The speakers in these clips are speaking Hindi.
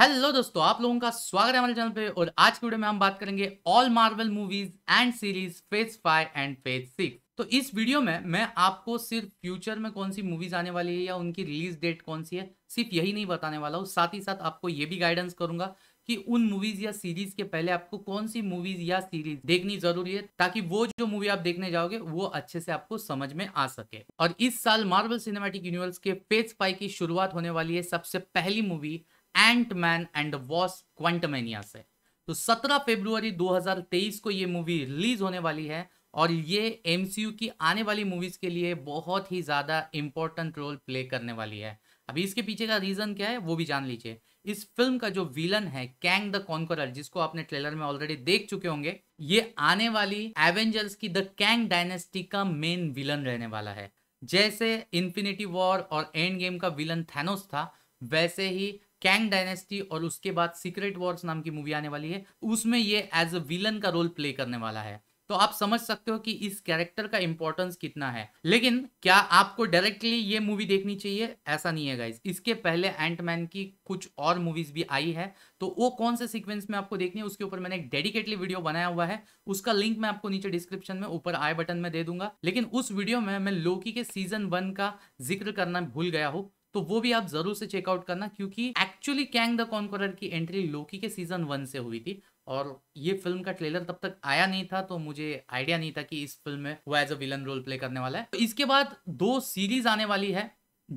हेलो दोस्तों आप लोगों का स्वागत है हमारे चैनल पे और आज की वीडियो में हम बात करेंगे all Marvel movies and series phase five and phase six तो इस वीडियो में मैं आपको सिर्फ फ्यूचर में कौन सी मूवीज आने वाली है या उनकी रिलीज डेट कौन सी है सिर्फ यही नहीं बताने वाला हूँ साथ ही साथ आपको ये भी गाइडेंस करूंगा कि उन मूवीज या सीरीज के पहले आपको कौन सी मूवीज या सीरीज देखनी जरूरी है ताकि वो जो मूवी आप देखने जाओगे वो अच्छे से आपको समझ में आ सके और इस साल मार्बल सिनेमेटिक यूनिवर्स के फेज फाइव की शुरुआत होने वाली है सबसे पहली movie Ant Man and Wasp Quantumania से तो 17 फरवरी 2023 को ये मूवी रिलीज होने वाली है और ये एम की आने वाली मूवीज़ के लिए बहुत ही ज़्यादा इंपॉर्टेंट रोल प्ले करने वाली है अभी इसके पीछे का रीज़न क्या है वो भी जान लीजिए इस फिल्म का जो विलन है कैंग द कॉन्करर जिसको आपने ट्रेलर में ऑलरेडी देख चुके होंगे ये आने वाली एवेंजर्स की द कैंग डायनेस्टी का मेन विलन रहने वाला है जैसे इन्फिनिटी वॉर और एंड गेम का विलन थैनोस था वैसे ही कैंग डायनेस्टी और उसके बाद सीक्रेट वॉर्स नाम की मूवी आने वाली है उसमें ये एज अ विलन का रोल प्ले करने वाला है तो आप समझ सकते हो कि इस कैरेक्टर का इंपॉर्टेंस कितना है लेकिन क्या आपको डायरेक्टली ये मूवी देखनी चाहिए ऐसा नहीं है गाइज इसके पहले एंटमैन की कुछ और मूवीज भी आई है तो वो कौन से सीक्वेंस में आपको देखनी है उसके ऊपर मैंने एक डेडिकेटली वीडियो बनाया हुआ है उसका लिंक मैं आपको नीचे डिस्क्रिप्शन में ऊपर आई बटन में दे दूंगा लेकिन उस वीडियो में मैं लोकी के सीजन वन का जिक्र करना भूल गया हूँ तो वो भी आप जरूर से चेकआउट करना क्योंकि एक्चुअली कैंग द कॉन्कोर की एंट्री लोकी के सीजन वन से हुई थी और ये फिल्म का ट्रेलर तब तक आया नहीं था तो मुझे आइडिया नहीं था कि इस फिल्म में वो as a villain role play करने वाला है तो इसके बाद दो सीरीज आने वाली है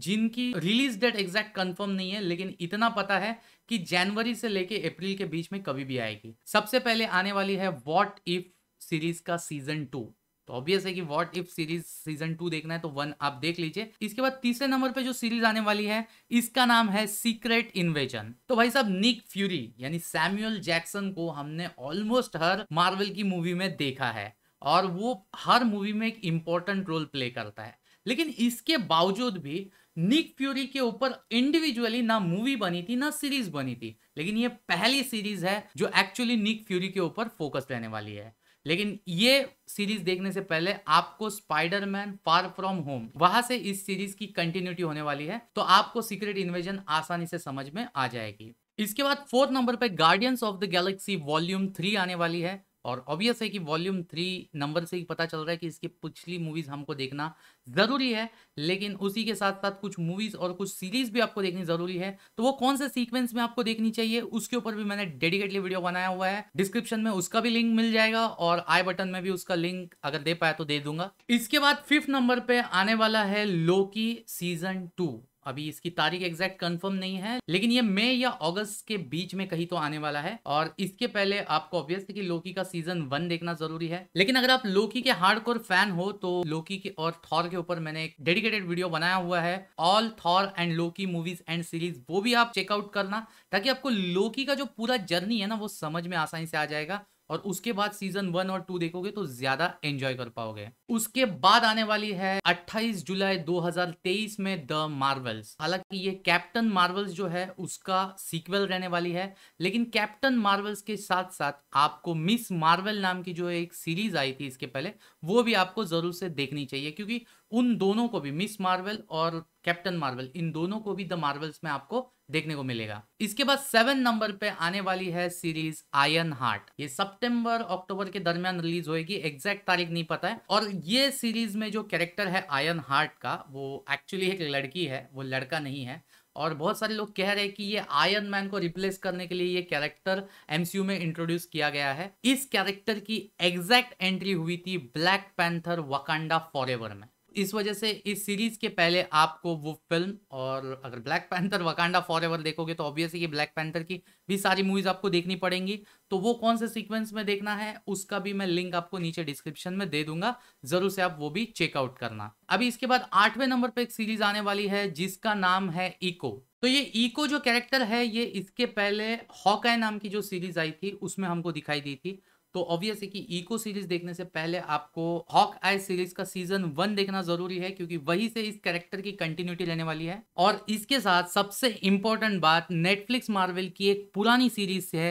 जिनकी रिलीज डेट एग्जैक्ट कंफर्म नहीं है लेकिन इतना पता है कि जनवरी से लेके अप्रैल के बीच में कभी भी आएगी सबसे पहले आने वाली है वॉट इफ सीरीज का सीजन टू तो ऑब्वियस है कि What If series season two देखना है तो वन आप देख लीजिए इसके बाद तीसरे नंबर पे जो सीरीज आने वाली है इसका नाम है सीक्रेट इन्वेजन तो भाई साहब निक फ्यूरी यानी सैम्यूअल जैक्सन को हमने ऑलमोस्ट हर मार्वल की मूवी में देखा है और वो हर मूवी में एक इम्पॉर्टेंट रोल प्ले करता है लेकिन इसके बावजूद भी निक फ्यूरी के ऊपर इंडिविजुअली ना मूवी बनी थी ना सीरीज बनी थी लेकिन ये पहली सीरीज है जो एक्चुअली निक फ्यूरी के ऊपर फोकस रहने वाली है लेकिन ये सीरीज देखने से पहले आपको स्पाइडरमैन फार फ्रॉम होम वहां से इस सीरीज की कंटिन्यूटी होने वाली है तो आपको सीक्रेट इन्वेजन आसानी से समझ में आ जाएगी इसके बाद फोर्थ नंबर पे Guardians of the Galaxy volume three आने वाली है और ऑब्वियस है कि वॉल्यूम थ्री नंबर से ही पता चल रहा है कि इसकी पिछली मूवीज़ हमको देखना ज़रूरी है लेकिन उसी के साथ साथ कुछ मूवीज़ और कुछ सीरीज़ भी आपको देखनी ज़रूरी है तो वो कौन से सीक्वेंस में आपको देखनी चाहिए उसके ऊपर भी मैंने डेडिकेटली वीडियो बनाया हुआ है डिस्क्रिप्शन में उसका भी लिंक मिल जाएगा और आई बटन में भी उसका लिंक अगर दे पाया तो दे दूंगा इसके बाद फिफ्थ नंबर पर आने वाला है लोकी सीजन टू अभी इसकी तारीख एग्जैक्ट कंफर्म नहीं है लेकिन ये मई या अगस्त के बीच में कहीं तो आने वाला है और इसके पहले आपको ऑब्वियस है कि लोकी का सीजन वन देखना जरूरी है लेकिन अगर आप लोकी के हार्डकोर फैन हो तो लोकी के और थॉर के ऊपर मैंने एक डेडिकेटेड वीडियो बनाया हुआ है all Thor and Loki movies and series वो भी आप चेकआउट करना ताकि आपको लोकी का जो पूरा जर्नी है ना वो समझ में आसानी से आ जाएगा और उसके बाद सीजन वन और टू देखोगे तो ज्यादा एंजॉय कर पाओगे उसके बाद आने वाली है 28 जुलाई 2023 में द मार्वल्स हालांकि ये कैप्टन मार्वल्स जो है उसका सीक्वल रहने वाली है लेकिन कैप्टन मार्वल्स के साथ साथ आपको मिस मार्वल नाम की जो एक सीरीज आई थी इसके पहले वो भी आपको जरूर से देखनी चाहिए क्योंकि उन दोनों को भी मिस मार्वल और कैप्टन मार्वल इन दोनों को भी द मार्वल्स में आपको देखने को मिलेगा इसके बाद सेवन नंबर पे आने वाली है सीरीज आयन हार्ट ये सितंबर अक्टूबर के दरमियान रिलीज होएगी एग्जैक्ट तारीख नहीं पता है और ये सीरीज में जो कैरेक्टर है आयन हार्ट का वो एक्चुअली एक लड़की है वो लड़का नहीं है और बहुत सारे लोग कह रहे हैं कि ये आयन मैन को रिप्लेस करने के लिए ये कैरेक्टर एमसीयू में इंट्रोड्यूस किया गया है इस कैरेक्टर की एग्जैक्ट एंट्री हुई थी ब्लैक पैंथर वकांडा फॉर में इस वजह से इस सीरीज के पहले आपको वो फिल्म और अगर ब्लैक पैंथर वकांडा फॉर देखोगे तो ऑब्वियसली ये ब्लैक पैंथर की भी सारी मूवीज आपको देखनी पड़ेंगी तो वो कौन से सीक्वेंस में देखना है उसका भी मैं लिंक आपको नीचे डिस्क्रिप्शन में दे दूंगा जरूर से आप वो भी चेकआउट करना अभी इसके बाद आठवें नंबर पर एक सीरीज आने वाली है जिसका नाम है इको तो ये इको जो कैरेक्टर है ये इसके पहले हॉकाय नाम की जो सीरीज आई थी उसमें हमको दिखाई दी थी तो ऑब्वियस है कि इको सीरीज देखने से पहले आपको हॉक आई सीरीज का सीजन वन देखना जरूरी है क्योंकि वही से इस कैरेक्टर की कंटिन्यूटी रहने वाली है और इसके साथ सबसे इंपॉर्टेंट बात नेटफ्लिक्स मार्वल की एक पुरानी सीरीज है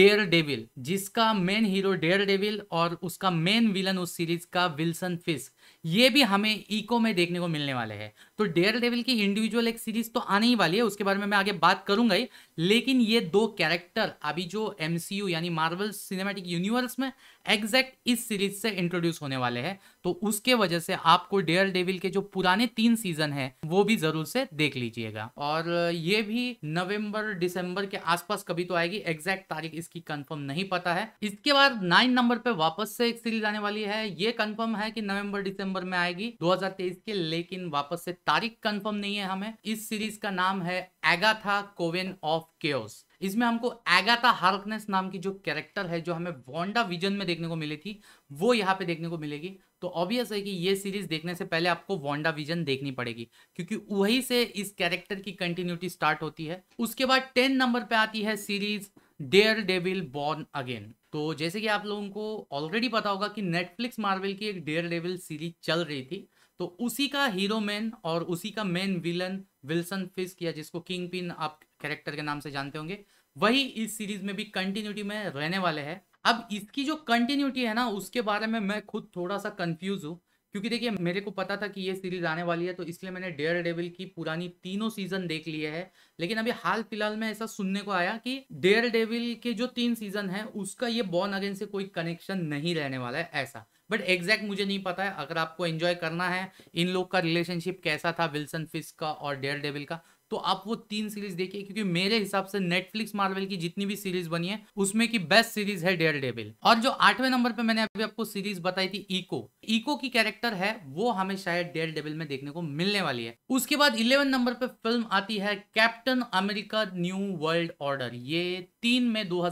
डेयर डेविल जिसका मेन हीरो डेयर डेविल और उसका मेन विलन उस सीरीज का विल्सन फिस्क ये भी हमें इको में देखने को मिलने वाले हैं तो डेयर डेविल की इंडिविजुअल एक सीरीज तो आने ही वाली है उसके बारे में मैं आगे बात करूंगा ही लेकिन ये दो कैरेक्टर अभी जो एमसीयू यानी मार्वल सिनेमैटिक यूनिवर्स में एग्जैक्ट इस सीरीज से इंट्रोड्यूस होने वाले हैं तो उसके वजह से आपको डेयर डेविल के जो पुराने तीन सीजन है वो भी जरूर से देख लीजिएगा और ये भी नवंबर दिसंबर के आसपास कभी तो आएगी एग्जैक्ट तारीख इसकी कंफर्म नहीं पता है इसके बाद नाइन नंबर पे वापस से एक सीरीज आने वाली है ये कंफर्म है कि नवंबर दिसंबर में आएगी 2023 के लेकिन वापस से तारीख कंफर्म नहीं है हमें इस सीरीज का नाम है एगाथा कोवेन ऑफ केओस इसमें हमको एगाता हार्कनेस नाम की जो कैरेक्टर है जो हमें वॉन्डा विजन में देखने को मिली थी वो यहाँ पे देखने को मिलेगी तो ऑब्वियस है कि ये सीरीज देखने से पहले आपको वॉन्डा विजन देखनी पड़ेगी क्योंकि वही से इस कैरेक्टर की कंटिन्यूटी स्टार्ट होती है उसके बाद टेन नंबर पे आती है series Daredevil born again तो जैसे कि आप लोगों को ऑलरेडी पता होगा कि नेटफ्लिक्स मार्वल की एक डेयर डेविल सीरीज चल रही थी तो उसी का हीरो मैन और उसी का मेन विलन विल्सन फिस्क या जिसको किंग पिन आप कैरेक्टर के नाम से जानते होंगे वही इस सीरीज में भी कंटिन्यूटी में रहने वाले हैं अब इसकी जो कंटिन्यूटी है ना उसके बारे में मैं खुद थोड़ा सा कंफ्यूज हूँ क्योंकि देखिए मेरे को पता था कि ये सीरीज आने वाली है तो इसलिए मैंने डेयर डेविल की पुरानी तीनों सीजन देख लिए है लेकिन अभी हाल फिलहाल में ऐसा सुनने को आया कि डेयर डेविल के जो तीन सीजन है उसका ये बॉर्न अगेन से कोई कनेक्शन नहीं रहने वाला है ऐसा बट एग्जैक्ट मुझे नहीं पता है अगर आपको एंजॉय करना है इन लोग का रिलेशनशिप कैसा था विल्सन फिस्क का और डेयर डेविल का तो आप वो तीन सीरीज देखिए क्योंकि मेरे हिसाब से नेटफ्लिक्स मार्वल की जितनी भी सीरीज बनी है उसमें की बेस्ट सीरीज है डेयर डेबिल और जो आठवें नंबर पे मैंने अभी आपको सीरीज बताई थी इको इको की कैरेक्टर है वो हमें शायद डेयर डेबिल में देखने को मिलने वाली है उसके बाद इलेवन नंबर पे फिल्म आती है Captain America New World Order ये तीन में दो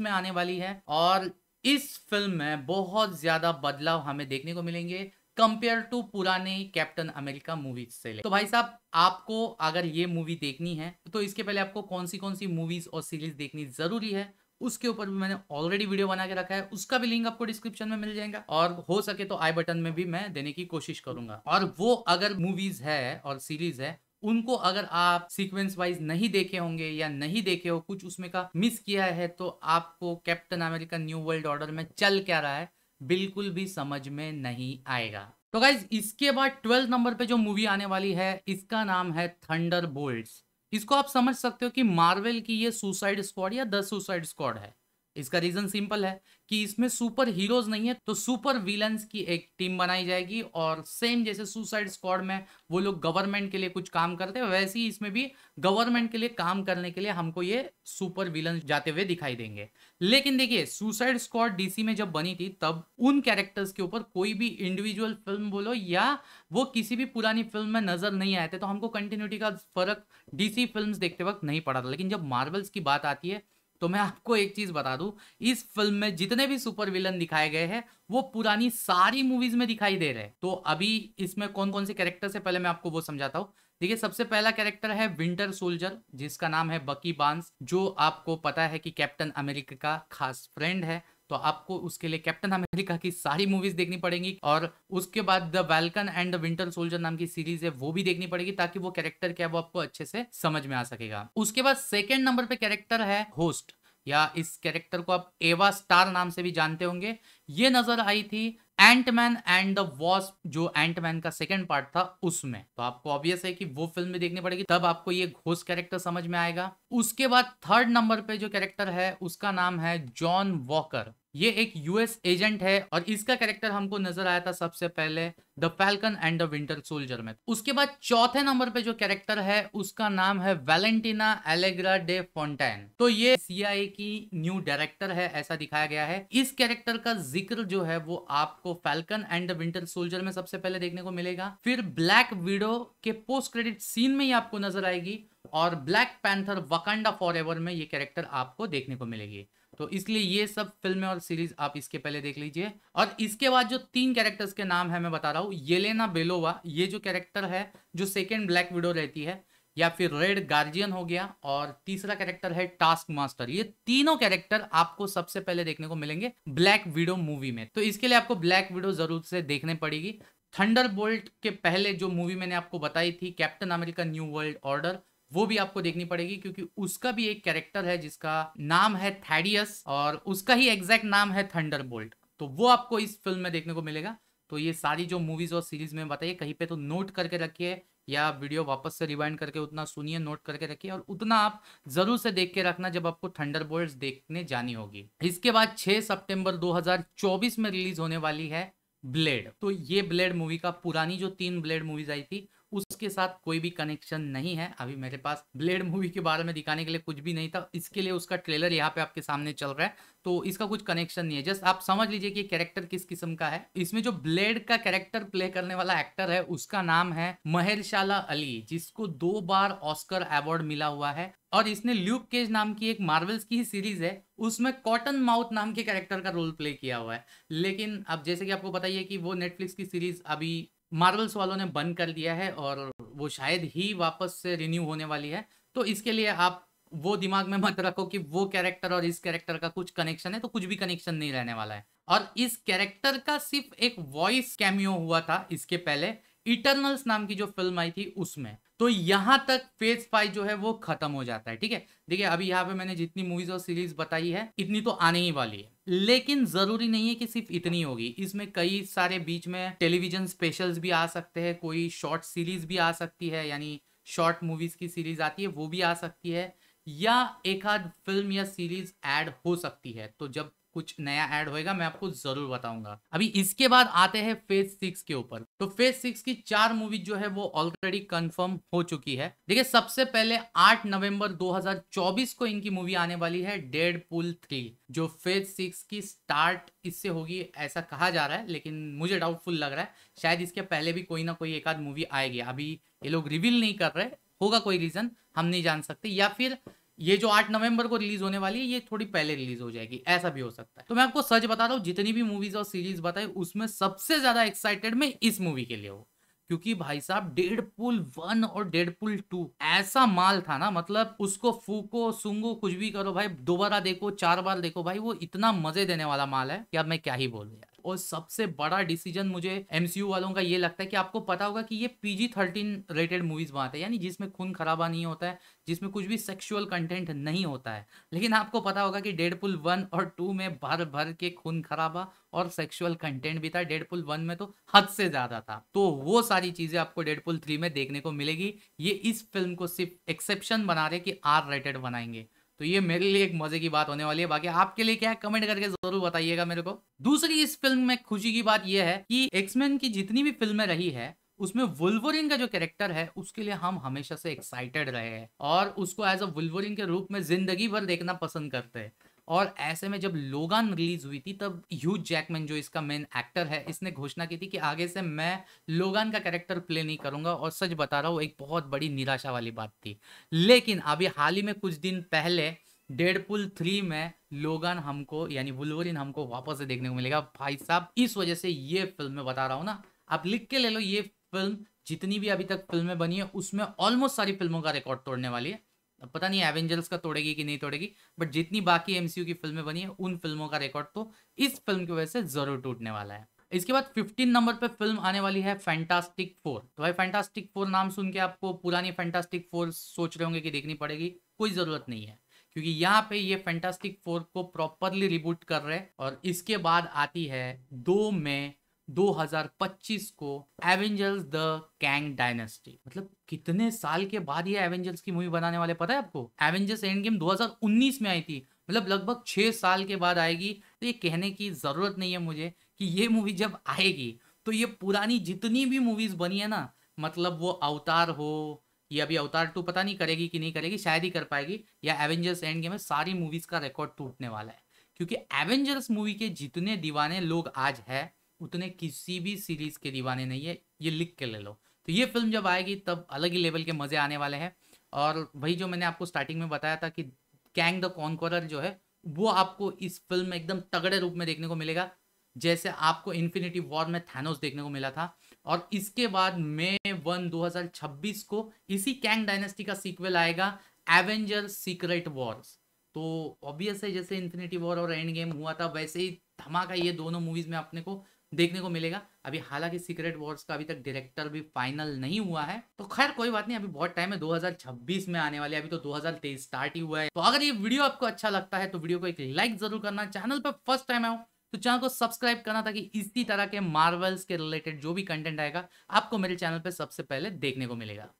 में आने वाली है और इस फिल्म में बहुत ज्यादा बदलाव हमें देखने को मिलेंगे कंपेयर टू पुराने कैप्टन अमेरिका मूवीज से ले तो भाई साहब आपको अगर ये मूवी देखनी है तो इसके पहले आपको कौन सी कौन सी मूवीज और सीरीज देखनी जरूरी है उसके ऊपर भी मैंने ऑलरेडी वीडियो बना के रखा है उसका भी लिंक आपको डिस्क्रिप्शन में मिल जाएगा और हो सके तो आई बटन में भी मैं देने की कोशिश करूंगा और वो अगर मूवीज है और सीरीज है उनको अगर आप सीक्वेंस वाइज नहीं देखे होंगे या नहीं देखे हो कुछ उसमें का मिस किया है तो आपको Captain America New World Order में चल क्या रहा है बिल्कुल भी समझ में नहीं आएगा तो गाइज इसके बाद ट्वेल्थ नंबर पे जो मूवी आने वाली है इसका नाम है थंडर बोल्ट इसको आप समझ सकते हो कि मार्वल की ये सुसाइड स्क्वाड या द सुसाइड स्क्वाड है इसका रीजन सिंपल है कि इसमें सुपर हीरोज नहीं है तो सुपर विलन्स की एक टीम बनाई जाएगी और सेम जैसे सुसाइड स्क्वाड में वो लोग गवर्नमेंट के लिए कुछ काम करते हैं वैसे ही इसमें भी गवर्नमेंट के लिए काम करने के लिए हमको ये सुपर विलन जाते हुए दिखाई देंगे लेकिन देखिए सुसाइड स्क्वाड डीसी में जब बनी थी तब उन कैरेक्टर्स के ऊपर कोई भी इंडिविजुअल फिल्म बोलो या वो किसी भी पुरानी फिल्म में नजर नहीं आए थे तो हमको कंटिन्यूटी का फर्क डीसी फिल्म देखते वक्त नहीं पड़ा था लेकिन जब मार्वल्स की बात आती है तो मैं आपको एक चीज बता दूं इस फिल्म में जितने भी सुपर विलन दिखाए गए हैं वो पुरानी सारी मूवीज में दिखाई दे रहे हैं तो अभी इसमें कौन कौन से कैरेक्टर से पहले मैं आपको वो समझाता हूँ देखिए सबसे पहला कैरेक्टर है विंटर सोल्जर जिसका नाम है बकी बांस जो आपको पता है कि कैप्टन अमेरिका का खास फ्रेंड है तो आपको उसके लिए कैप्टन अमेरिका की सारी मूवीज देखनी पड़ेगी और उसके बाद the Falcon and the Winter Soldier नाम की सीरीज है वो भी देखनी पड़ेगी ताकि वो कैरेक्टर क्या वो आपको अच्छे से समझ में आ सकेगा उसके बाद सेकेंड नंबर पे कैरेक्टर है होस्ट या इस कैरेक्टर को आप एवा स्टार नाम से भी जानते होंगे ये नजर आई थी एंटमैन एंड द वॉस जो एंटमैन का सेकेंड पार्ट था उसमें तो आपको ऑब्वियस है कि वो फिल्म में देखनी पड़ेगी तब आपको ये घोष कैरेक्टर समझ में आएगा उसके बाद थर्ड नंबर पे जो कैरेक्टर है उसका नाम है जॉन वॉकर ये एक यूएस एजेंट है और इसका कैरेक्टर हमको नजर आया था सबसे पहले the Falcon and the Winter Soldier में उसके बाद चौथे नंबर पे जो कैरेक्टर है उसका नाम है वैलेंटीना एलेग्रा डे फोनटेन तो ये सीआईए की न्यू डायरेक्टर है ऐसा दिखाया गया है इस कैरेक्टर का जिक्र जो है वो आपको Falcon and the Winter Soldier में सबसे पहले देखने को मिलेगा फिर ब्लैक विडो के पोस्ट क्रेडिट सीन में ही आपको नजर आएगी और ब्लैक पैंथर वकांडा फॉर में ये कैरेक्टर आपको देखने को मिलेगी तो इसलिए ये सब फिल्में और सीरीज आप इसके पहले देख लीजिए और इसके बाद जो तीन कैरेक्टर्स के नाम है मैं बता रहा हूँ येलेना बेलोवा ये जो कैरेक्टर है जो सेकेंड ब्लैक विडो रहती है या फिर रेड गार्जियन हो गया और तीसरा कैरेक्टर है टास्क मास्टर ये तीनों कैरेक्टर आपको सबसे पहले देखने को मिलेंगे ब्लैक विडो मूवी में तो इसके लिए आपको ब्लैक विडो जरूर से देखने पड़ेगी थंडर के पहले जो मूवी मैंने आपको बताई थी Captain America New World Order वो भी आपको देखनी पड़ेगी क्योंकि उसका भी एक कैरेक्टर है जिसका नाम है थैडियस और उसका ही एग्जैक्ट नाम है थंडर तो वो आपको इस फिल्म में देखने को मिलेगा तो ये सारी जो मूवीज और सीरीज में बताइए कहीं पे तो नोट करके रखिए या वीडियो वापस से रिवाइंड करके उतना सुनिए नोट करके रखिए और उतना आप जरूर से देख के रखना जब आपको थंडर देखने जानी होगी इसके बाद 6 सितंबर 2024 में रिलीज होने वाली है ब्लेड तो ये ब्लेड मूवी का पुरानी जो तीन ब्लेड मूवीज आई थी उसके साथ कोई भी कनेक्शन नहीं है अभी मेरे पास ब्लेड मूवी के बारे में दिखाने के लिए कुछ भी नहीं था इसके लिए उसका ट्रेलर यहाँ पे आपके सामने चल रहा है तो इसका कुछ कनेक्शन नहीं है जस्ट आप समझ लीजिए कि कैरेक्टर किस किस्म का है इसमें जो ब्लेड का कैरेक्टर प्ले करने वाला एक्टर है उसका नाम है महेरशाला अली जिसको दो बार ऑस्कर अवार्ड मिला हुआ है और इसने ल्यूब केज नाम की एक मार्वल्स की ही सीरीज है उसमें कॉटन माउथ नाम के कैरेक्टर का रोल प्ले किया हुआ है लेकिन अब जैसे कि आपको बताइए कि वो नेटफ्लिक्स की सीरीज अभी मार्वल्स वालों ने बंद कर दिया है और वो शायद ही वापस से रिन्यू होने वाली है तो इसके लिए आप वो दिमाग में मत रखो कि वो कैरेक्टर और इस कैरेक्टर का कुछ कनेक्शन है तो कुछ भी कनेक्शन नहीं रहने वाला है और इस कैरेक्टर का सिर्फ एक वॉइस कैमियो हुआ था इसके पहले इटर्नल्स नाम की जो फिल्म आई थी उसमें तो यहाँ तक फेज फाइव जो है वो खत्म हो जाता है ठीक है देखिए अभी यहाँ पे मैंने जितनी मूवीज और सीरीज बताई है इतनी तो आने ही वाली है लेकिन जरूरी नहीं है कि सिर्फ इतनी होगी इसमें कई सारे बीच में टेलीविजन स्पेशल्स भी आ सकते हैं कोई शॉर्ट सीरीज भी आ सकती है यानी शॉर्ट मूवीज की सीरीज आती है वो भी आ सकती है या एक आध फिल्म या सीरीज एड हो सकती है तो जब कुछ नया ऐड होएगा मैं आपको जरूर बताऊंगा अभी इसके बाद आते हैं फेज सिक्स के ऊपर तो फेज सिक्स की चार मूवी जो है वो ऑलरेडी कंफर्म हो चुकी है देखिए सबसे पहले 8 नवंबर 2024 को इनकी मूवी आने वाली है डेड पुल थ्री जो फेज सिक्स की स्टार्ट इससे होगी ऐसा कहा जा रहा है लेकिन मुझे डाउटफुल लग रहा है शायद इसके पहले भी कोई ना कोई एक आध मूवी आएगी अभी ये लोग रिविल नहीं कर रहे होगा कोई रीजन हम नहीं जान सकते या फिर ये जो आठ नवंबर को रिलीज होने वाली है ये थोड़ी पहले रिलीज हो जाएगी ऐसा भी हो सकता है तो मैं आपको सच बता रहा हूँ जितनी भी मूवीज और सीरीज बताई उसमें सबसे ज्यादा एक्साइटेड मैं इस मूवी के लिए हूँ क्योंकि भाई साहब डेड पुल वन और डेड पुल टू ऐसा माल था ना मतलब उसको फूको सुंगो कुछ भी करो भाई दोबारा देखो चार बार देखो भाई वो इतना मजे देने वाला माल है कि अब मैं क्या ही बोलूँ यार और सबसे बड़ा डिसीजन मुझे एमसीयू वालों का ये लगता है कि आपको पता होगा कि ये पीजी थर्टीन रेटेड मूवीज बनाते हैं यानी जिसमें खून खराबा नहीं होता है जिसमें कुछ भी सेक्सुअल कंटेंट नहीं होता है लेकिन आपको पता होगा कि डेडपुल वन और टू में भर भर के खून खराबा और सेक्सुअल कंटेंट भी था डेडपुल वन में तो हद से ज्यादा था तो वो सारी चीजें आपको डेडपुल थ्री में देखने को मिलेगी ये इस फिल्म को सिर्फ एक्सेप्शन बना रहे कि आर रेटेड बनाएंगे तो ये मेरे लिए एक मजे की बात होने वाली है बाकी आपके लिए क्या है कमेंट करके जरूर बताइएगा मेरे को दूसरी इस फिल्म में खुशी की बात यह है कि एक्समैन की जितनी भी फिल्में रही है उसमें वुल्वरिन का जो कैरेक्टर है उसके लिए हम हमेशा से एक्साइटेड रहे हैं और उसको एज अ वुल्वरिन के रूप में जिंदगी भर देखना पसंद करते हैं और ऐसे में जब लोगान रिलीज हुई थी तब ह्यूज जैकमैन जो इसका मेन एक्टर है इसने घोषणा की थी कि आगे से मैं लोगान का कैरेक्टर प्ले नहीं करूंगा और सच बता रहा हूँ एक बहुत बड़ी निराशा वाली बात थी लेकिन अभी हाल ही में कुछ दिन पहले डेडपुल थ्री में लोगान हमको यानी वुलवरिन हमको वापस से देखने को मिलेगा भाई साहब इस वजह से ये फिल्म में बता रहा हूँ ना आप लिख के ले लो ये फिल्म जितनी भी अभी तक फिल्में बनी है उसमें ऑलमोस्ट सारी फिल्मों का रिकॉर्ड तोड़ने वाली है अब पता नहीं एवेंजर्स का तोड़ेगी कि नहीं तोड़ेगी बट जितनी बाकी एमसीयू की फिल्में बनी है उन फिल्मों का रिकॉर्ड तो इस फिल्म की वजह से जरूर टूटने वाला है इसके बाद फिफ्टीन नंबर पर फिल्म आने वाली है फैंटास्टिक फोर तो भाई फैंटास्टिक फोर नाम सुन के आपको पुरानी फैंटास्टिक फोर सोच रहे होंगे कि देखनी पड़ेगी कोई ज़रूरत नहीं है क्योंकि यहाँ पे ये फैंटास्टिक फोर को प्रॉपरली रिबूट कर रहे हैं और इसके बाद आती है दो में 2025 को एवेंजर्स द कैंग डायनेस्टी मतलब कितने साल के बाद ये एवेंजर्स की मूवी बनाने वाले पता है आपको एवेंजर्स एंड गेम दो में आई थी मतलब लगभग छः साल के बाद आएगी तो ये कहने की ज़रूरत नहीं है मुझे कि ये मूवी जब आएगी तो ये पुरानी जितनी भी मूवीज़ बनी है ना मतलब वो अवतार हो ये अभी अवतार टू पता नहीं करेगी कि नहीं करेगी शायद ही कर पाएगी या एवेंजर्स एंड गेम में सारी मूवीज़ का रिकॉर्ड टूटने वाला है क्योंकि एवेंजर्स मूवी के जितने दीवाने लोग आज है उतने किसी भी सीरीज के दीवाने नहीं है ये लिख के ले लो तो ये फिल्म जब आएगी तब अलग ही लेवल के मज़े आने वाले हैं और वही जो मैंने आपको स्टार्टिंग में बताया था कि कैंग द कॉन्कोरर जो है वो आपको इस फिल्म में एकदम तगड़े रूप में देखने को मिलेगा जैसे आपको इन्फिनिटी वॉर में थैनोस देखने को मिला था और इसके बाद मे वन 2026 को इसी कैंग डायनेस्टी का सीक्वल आएगा एवेंजर सीक्रेट वॉर्स तो ऑब्वियस है जैसे इन्फिनिटी वॉर और एंड गेम हुआ था वैसे ही धमाका ये दोनों मूवीज में अपने को देखने को मिलेगा अभी हालांकि सीक्रेट वॉर्स का अभी तक डायरेक्टर भी फाइनल नहीं हुआ है तो खैर कोई बात नहीं अभी बहुत टाइम है 2026 में आने वाले अभी तो 2023 स्टार्ट ही हुआ है तो अगर ये वीडियो आपको अच्छा लगता है तो वीडियो को एक लाइक जरूर करना चैनल पर फर्स्ट टाइम आओ तो चैनल को सब्सक्राइब करना ताकि इसी तरह के मार्वल्स के रिलेटेड जो भी कंटेंट आएगा आपको मेरे चैनल पर सबसे पहले देखने को मिलेगा